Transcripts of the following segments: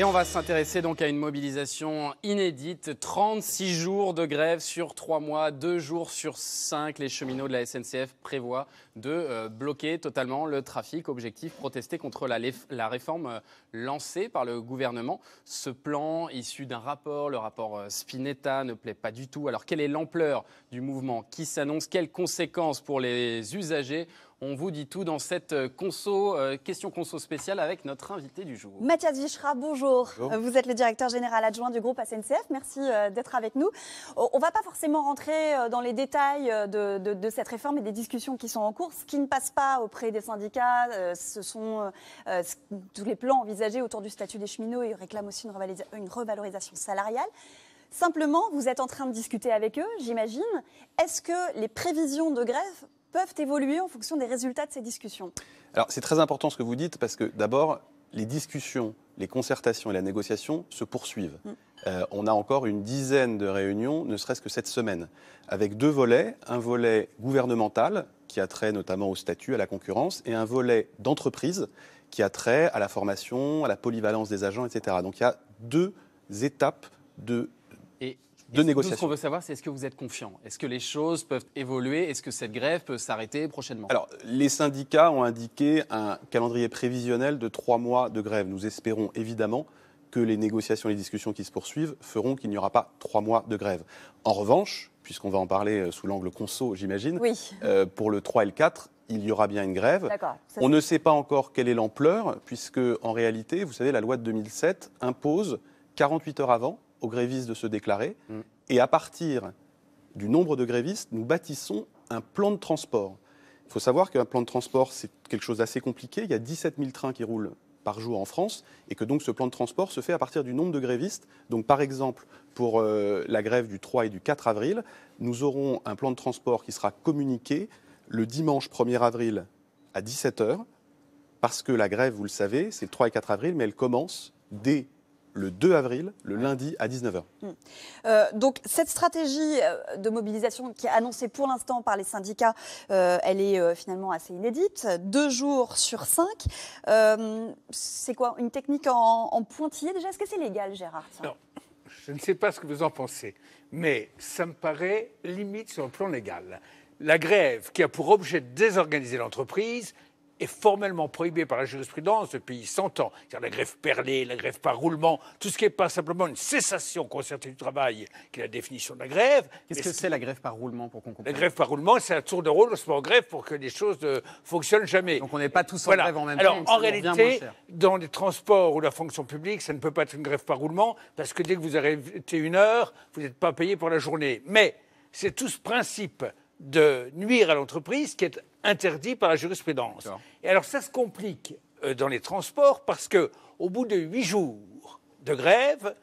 Et on va s'intéresser donc à une mobilisation inédite. 36 jours de grève sur 3 mois, 2 jours sur 5. Les cheminots de la SNCF prévoient de euh, bloquer totalement le trafic. Objectif, protester contre la, réforme euh, lancée par le gouvernement. Ce plan, issu d'un rapport, le rapport euh, Spinetta, ne plaît pas du tout. Alors quelle est l'ampleur du mouvement Qui s'annonce Quelles conséquences pour les usagers on vous dit tout dans cette euh, conso, euh, question conso spéciale avec notre invité du jour. Mathias Vichra, bonjour. Euh, vous êtes le directeur général adjoint du groupe ACNCF. Merci d'être avec nous. On ne va pas forcément rentrer dans les détails de, cette réforme et des discussions qui sont en cours. Ce qui ne passe pas auprès des syndicats, ce sont tous les plans envisagés autour du statut des cheminots. Ils réclament aussi une revalorisation salariale. Simplement, vous êtes en train de discuter avec eux, j'imagine. Est-ce que les prévisions de grève peuvent évoluer en fonction des résultats de ces discussions Alors c'est très important ce que vous dites parce que d'abord, les discussions, les concertations et la négociation se poursuivent. Mm. Euh, on a encore une dizaine de réunions, ne serait-ce que cette semaine, avec deux volets, un volet gouvernemental qui a trait notamment au statut, à la concurrence, et un volet d'entreprise qui a trait à la formation, à la polyvalence des agents, etc. Donc il y a deux étapes de de négociation. Ce qu'on veut savoir, c'est est-ce que vous êtes confiant Est-ce que les choses peuvent évoluer Est-ce que cette grève peut s'arrêter prochainement Alors, les syndicats ont indiqué un calendrier prévisionnel de trois mois de grève. Nous espérons évidemment que les négociations et les discussions qui se poursuivent feront qu'il n'y aura pas trois mois de grève. En revanche, puisqu'on va en parler euh, sous l'angle conso, j'imagine, oui. Euh, pour le 3 et le 4, il y aura bien une grève. On ne sait pas encore quelle est l'ampleur, puisque en réalité, vous savez, la loi de 2007 impose 48 heures avant aux grévistes de se déclarer. Mm. Et à partir du nombre de grévistes, nous bâtissons un plan de transport. Il faut savoir qu'un plan de transport, c'est quelque chose d'assez compliqué. Il y a 17 000 trains qui roulent par jour en France et que donc ce plan de transport se fait à partir du nombre de grévistes. Donc par exemple, pour euh, la grève du 3 et du 4 avril, nous aurons un plan de transport qui sera communiqué le dimanche 1er avril à 17h parce que la grève, vous le savez, c'est le 3 et 4 avril, mais elle commence dès le 2 avril, le lundi à 19h. Mm. Euh, donc cette stratégie euh, de mobilisation qui est annoncée pour l'instant par les syndicats, euh, elle est finalement assez inédite, deux jours sur cinq. c'est quoi une technique en, pointillé déjà Est-ce que c'est légal, Gérard Non, je ne sais pas ce que vous en pensez, mais ça me paraît limite sur le plan légal. La grève qui a pour objet de désorganiser l'entreprise, est formellement prohibé par la jurisprudence depuis 100 ans. C'est-à-dire la grève perlée, la grève par roulement, tout ce qui n'est pas simplement une cessation concertée du travail, qui est la définition de la grève. Qu'est-ce que c'est la grève par roulement pour qu'on comprenne La grève par roulement, c'est un tour de rôle, on se met en grève pour que les choses ne euh, fonctionnent jamais. Donc on n'est pas tous en grève en même temps. Alors en réalité, dans les transports ou la fonction publique, ça ne peut pas être une grève par roulement, parce que dès que vous été une heure, vous n'êtes pas payé pour la journée. Mais c'est tout ce principe de nuire à l'entreprise, qui est interdit par la jurisprudence. Et alors ça se complique euh, dans les transports parce que au bout de huit jours de grève,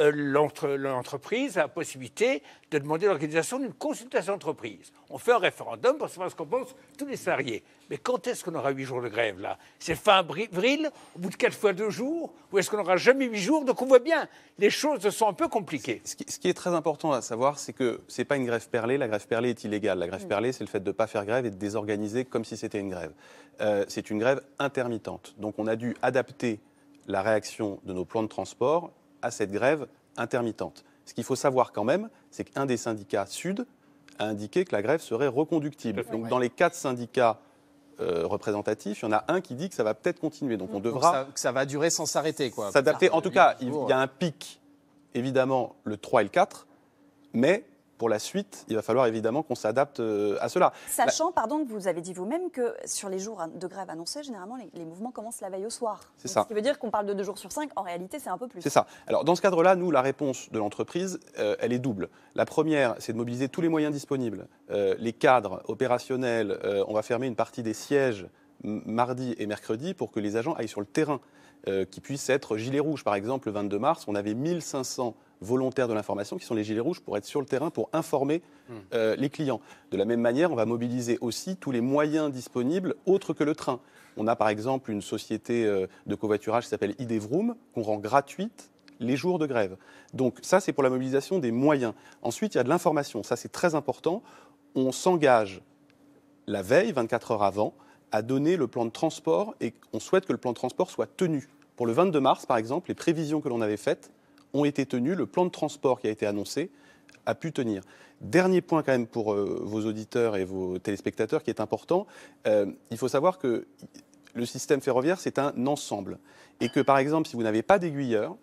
euh, l'entreprise a la possibilité de demander l'organisation d'une consultation d'entreprise. On fait un référendum pour savoir ce qu'on pense tous les salariés. Mais quand est-ce qu'on aura huit jours de grève, là C'est fin avril, au bout de quatre fois deux jours Ou est-ce qu'on n'aura jamais huit jours Donc on voit bien, les choses sont un peu compliquées. Ce qui, est très important à savoir, c'est que ce n'est pas une grève perlée. La grève perlée est illégale. La grève mm. perlée, c'est le fait de ne pas faire grève et de désorganiser comme si c'était une grève. Euh, c'est une grève intermittente. Donc on a dû adapter la réaction de nos plans de transport à cette grève intermittente. Ce qu'il faut savoir quand même, c'est qu'un des syndicats sud a indiqué que la grève serait reconductible. Donc dans les quatre syndicats euh, représentatifs, il y en a un qui dit que ça va peut-être continuer. Donc on devra... ça, que ça va durer sans s'arrêter. S'adapter. En tout cas, il y a un pic, évidemment, le 3 et le 4, mais pour la suite, il va falloir évidemment qu'on s'adapte euh, à cela. Sachant, pardon, que vous avez dit vous-même que sur les jours de grève annoncés, généralement, les, mouvements commencent la veille au soir. C'est ça. Ce qui veut dire qu'on parle de deux jours sur cinq. En réalité, c'est un peu plus. C'est ça. Alors, dans ce cadre-là, nous, la réponse de l'entreprise, euh, elle est double. La première, c'est de mobiliser tous les moyens disponibles. Euh, les cadres opérationnels, on va fermer une partie des sièges mardi et mercredi pour que les agents aillent sur le terrain, qui puissent être gilets rouges. Par exemple, le 22 mars, on avait 1500 volontaires de l'information, qui sont les gilets rouges, pour être sur le terrain, pour informer hmm. euh, les clients. De la même manière, on va mobiliser aussi tous les moyens disponibles autres que le train. On a par exemple une société euh, de covoiturage qui s'appelle Idevroom, qu'on rend gratuite les jours de grève. Donc ça, c'est pour la mobilisation des moyens. Ensuite, il y a de l'information. Ça, c'est très important. On s'engage la veille, 24 heures avant, à donner le plan de transport et on souhaite que le plan de transport soit tenu. Pour le 22 mars, par exemple, les prévisions que l'on avait faites ont été tenus. Le plan de transport qui a été annoncé a pu tenir. Dernier point quand même pour euh, vos auditeurs et vos téléspectateurs qui est important, euh, il faut savoir que le système ferroviaire, c'est un ensemble. Et que par exemple, si vous n'avez pas d'aiguilleur,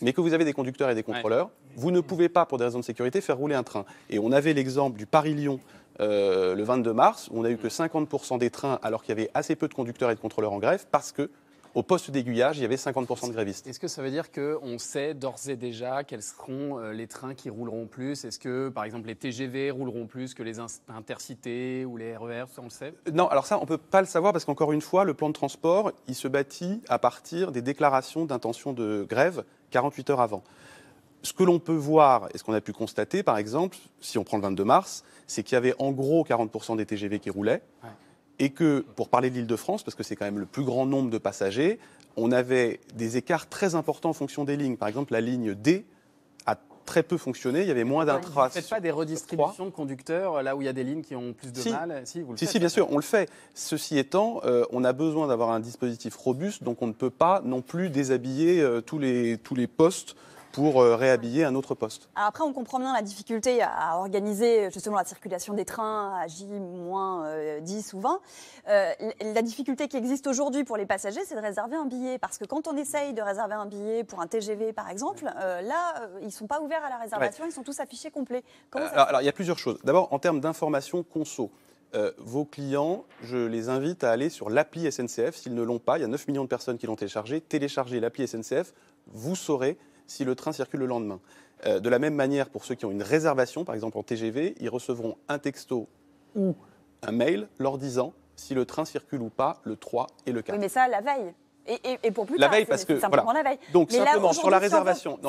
mais que vous avez des conducteurs et des contrôleurs, vous ne pouvez pas, pour des raisons de sécurité, faire rouler un train. Et on avait l'exemple du Paris-Lyon euh, le 22 mars, où on a eu que 50% des trains alors qu'il y avait assez peu de conducteurs et de contrôleurs en grève, parce que au poste d'aiguillage, il y avait 50% de grévistes. Est-ce que ça veut dire qu'on sait d'ores et déjà quels seront euh, les trains qui rouleront plus Est-ce que, par exemple, les TGV rouleront plus que les intercités ou les RER e on le sait Non, alors ça, on ne peut pas le savoir parce qu'encore une fois, le plan de transport, il se bâtit à partir des déclarations d'intention de grève 48 heures avant. Ce que l'on peut voir et ce qu'on a pu constater, par exemple, si on prend le 22 mars, c'est qu'il y avait en gros 40% des TGV qui roulaient et que, pour parler de l'Île-de-France, parce que c'est quand même le plus grand nombre de passagers, on avait des écarts très importants en fonction des lignes. Par exemple, la ligne D a très peu fonctionné, il y avait moins d'un Vous ne faites pas des redistributions de conducteurs euh, là où il y a des lignes qui ont plus de si. mal Si, bien hein. sûr, on le fait. Ceci étant, euh, on a besoin d'avoir un dispositif robuste, donc on ne peut pas non plus déshabiller euh, tous, les, tous les postes pour euh, réhabiller un autre poste. après, on comprend bien la difficulté à organiser, euh, justement, la circulation des trains, à J-10 euh, ou 20. la difficulté qui existe aujourd'hui pour les passagers, c'est de réserver un billet. Parce que quand on essaye de réserver un billet pour un TGV, par exemple, là, ils ne sont pas ouverts à la réservation, ils sont tous affichés complets. alors, il y a plusieurs choses. D'abord, en termes d'information conso. vos clients, je les invite à aller sur l'appli SNCF. S'ils ne l'ont pas, il y a 9 millions de personnes qui l'ont téléchargée. Téléchargez l'appli SNCF, vous saurez si le train circule le lendemain. Euh, de la même manière, pour ceux qui ont une réservation, par exemple en TGV, ils recevront un texto ou un mail leur disant si le train circule ou pas le 3 et le 4. mais ça, la veille. Et, pour plus la veille parce que la veille. Donc simplement sur la réservation, la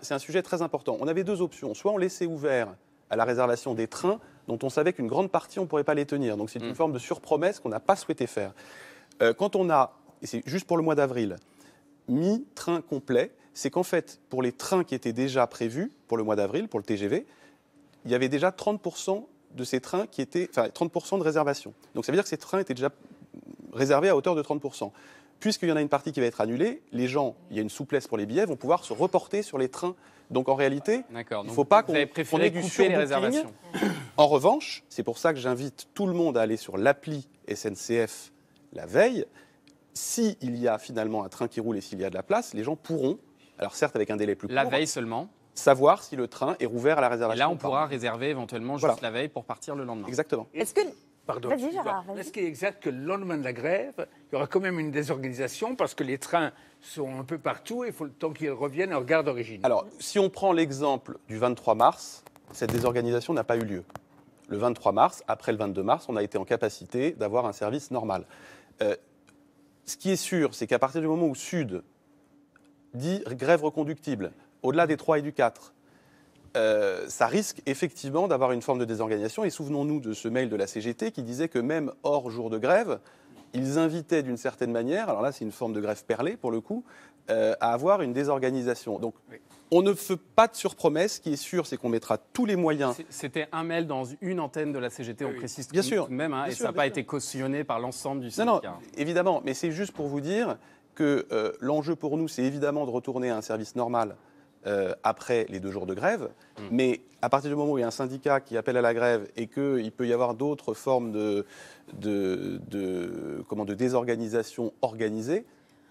c'est un, sujet très important. On avait deux options. Soit on laissait ouvert à la réservation des trains dont on savait qu'une grande partie on ne pourrait pas les tenir. Donc c'est une mm. forme de surpromesse qu'on n'a pas souhaité faire. Euh, quand on a, et c'est juste pour le mois d'avril, mi train complet, c'est qu'en fait, pour les trains qui étaient déjà prévus pour le mois d'avril, pour le TGV, il y avait déjà 30% de ces trains qui étaient, enfin 30% de réservation. Donc ça veut dire que ces trains étaient déjà réservés à hauteur de 30%. Puisqu'il y en a une partie qui va être annulée, les gens, il y a une souplesse pour les billets, vont pouvoir se reporter sur les trains. Donc en réalité, ah, il ne faut pas qu'on ait du les réservations. En revanche, c'est pour ça que j'invite tout le monde à aller sur l'appli SNCF la veille. S'il y a finalement un train qui roule et s'il y a de la place, les gens pourront alors certes avec un délai plus court. La veille seulement savoir si le train est rouvert à la réservation. là, on pourra réserver éventuellement juste la veille pour partir le lendemain. Exactement. Est-ce que Pardon. Bah, est-ce qu'il est exact que le lendemain de la grève, il y aura quand même une désorganisation parce que les trains sont un peu partout et il faut le temps qu'ils reviennent en gare d'origine Alors, si on prend l'exemple du 23 mars, cette désorganisation n'a pas eu lieu. Le 23 mars, après le 22 mars, on a été en capacité d'avoir un service normal. Euh, ce qui est sûr, c'est qu'à partir du moment où Sud dit grève reconductible, au-delà des 3 et du 4, euh, ça risque effectivement d'avoir une forme de désorganisation. Et souvenons-nous de ce mail de la CGT qui disait que même hors jour de grève, ils invitaient d'une certaine manière, alors là c'est une forme de grève perlée pour le coup, euh, à avoir une désorganisation. Donc on ne fait pas de surpromesse. Ce qui est sûr, c'est qu'on mettra tous les moyens. C'était un mail dans une antenne de la CGT, on précise bien sûr. même, hein, et ça n'a pas été cautionné par l'ensemble du syndicat. évidemment, mais c'est juste pour vous dire que euh, l'enjeu pour nous, c'est évidemment de retourner à un service normal euh, après les deux jours de grève. Mm. Mais à partir du moment où il y a un syndicat qui appelle à la grève et qu'il peut y avoir d'autres formes de, de, désorganisation organisée,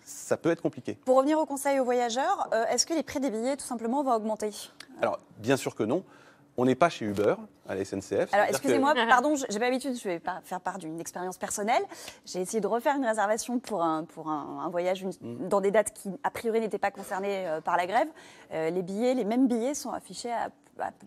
ça peut être compliqué. Pour revenir au conseil aux voyageurs, euh, est-ce que les prix des billets, tout simplement, vont augmenter Alors, bien sûr que non. On n'est pas chez Uber, à la SNCF. Alors, excusez-moi, pardon, j'ai pas l'habitude, je vais pas faire part d'une expérience personnelle. J'ai essayé de refaire une réservation pour un, voyage mm. dans des dates qui, a priori, n'étaient pas concernées euh, par la grève. Euh, les billets, les mêmes billets sont affichés à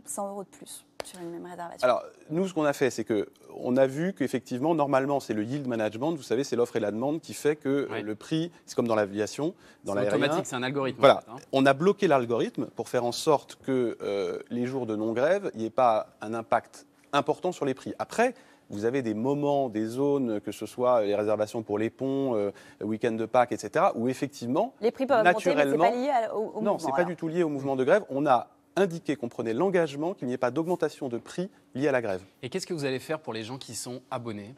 100 euros de plus sur une même Alors, nous, ce qu'on a fait, c'est que qu'on a vu qu'effectivement, normalement, c'est le yield management, vous savez, c'est l'offre et la demande qui fait que le prix, c'est comme dans l'aviation, dans l'aérien. automatique, c'est un algorithme. Voilà. Hein. On a bloqué l'algorithme pour faire en sorte que euh, les jours de non-grève, il n'y ait pas un impact important sur les prix. Après, vous avez des moments, des zones, que ce soit euh, les réservations pour les ponts, euh, week-end de Pâques, etc., où effectivement, les prix peuvent naturellement, monter, pas lié au, non, c'est pas du tout lié au mouvement de grève. On a indiqué qu'on prenait l'engagement qu'il n'y ait pas d'augmentation de prix liée à la grève. Et qu'est-ce que vous allez faire pour les gens qui sont abonnés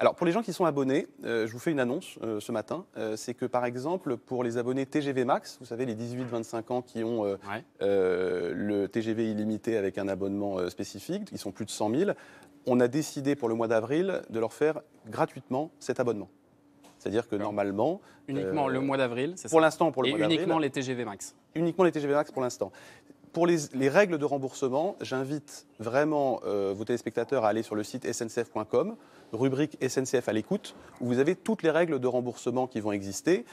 alors pour les gens qui sont abonnés, euh, je vous fais une annonce euh, ce matin, euh, c'est que par exemple pour les abonnés TGV Max, vous savez les 18-25 ans qui ont le TGV illimité avec un abonnement spécifique, qui sont plus de 100 000, on a décidé pour le mois d'avril de leur faire gratuitement cet abonnement. C'est-à-dire que normalement. Uniquement le mois d'avril, c'est Pour l'instant, pour le mois d'avril. Uniquement les TGV Max. Uniquement les TGV Max pour l'instant pour les, règles de remboursement, j'invite vraiment euh, vos téléspectateurs à aller sur le site sncf.com, rubrique SNCF à l'écoute, où vous avez toutes les règles de remboursement qui vont exister.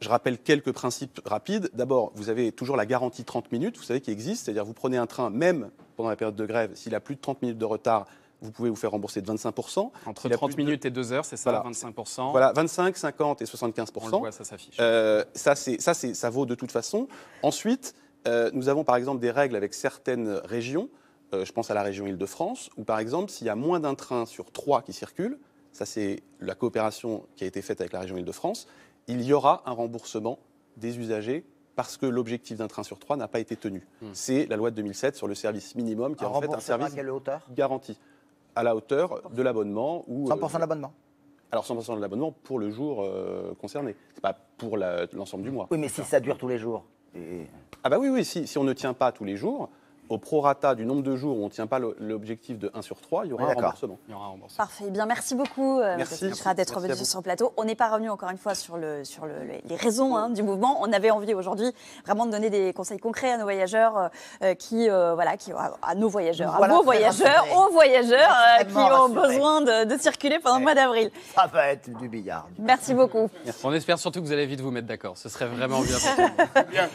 Je rappelle quelques principes rapides. D'abord, vous avez toujours la garantie 30 minutes, vous savez qui existe, c'est-à-dire vous prenez un train même pendant la période de grève, s'il a plus de 30 minutes de retard, vous pouvez vous faire rembourser de 25%. Entre 30 minutes et 2 heures, c'est ça, 25% Voilà, 25, 50 et 75%. On le voit, ça s'affiche. Euh, ça, ça, ça vaut de toute façon. Ensuite, euh, nous avons par exemple des règles avec certaines régions, euh, je pense à la région Île-de-France, où par exemple, s'il y a moins d'un train sur trois qui circule, ça c'est la coopération qui a été faite avec la région Île-de-France, il y aura un remboursement des usagers parce que l'objectif d'un train sur trois n'a pas été tenu. Hmm. C'est la loi de 2007 sur le service minimum qui est en fait un service garanti à la hauteur de l'abonnement. ou 100% euh, de l'abonnement alors 100% de l'abonnement pour le jour concerné. Ce n'est pas pour l'ensemble du mois. Oui, mais si ça dure tous les jours ah bah oui, oui, si, on ne tient pas tous les jours, au prorata du nombre de jours où on ne tient pas l'objectif de 1 sur 3, il y aura, un remboursement. Parfait. Eh bien, merci beaucoup, euh, merci. d'être revenu sur le plateau. On n'est pas revenu encore une fois sur, le, sur les raisons hein, du mouvement. On avait envie aujourd'hui vraiment de donner des conseils concrets à nos voyageurs, euh, euh, qui, euh, voilà, qui, à, nos voyageurs, à vos voyageurs, aux voyageurs qui ont besoin de, circuler pendant le mois d'avril. Ça va être du billard. Merci beaucoup. On espère surtout que vous allez vite vous mettre d'accord. Ce serait vraiment bien. bien.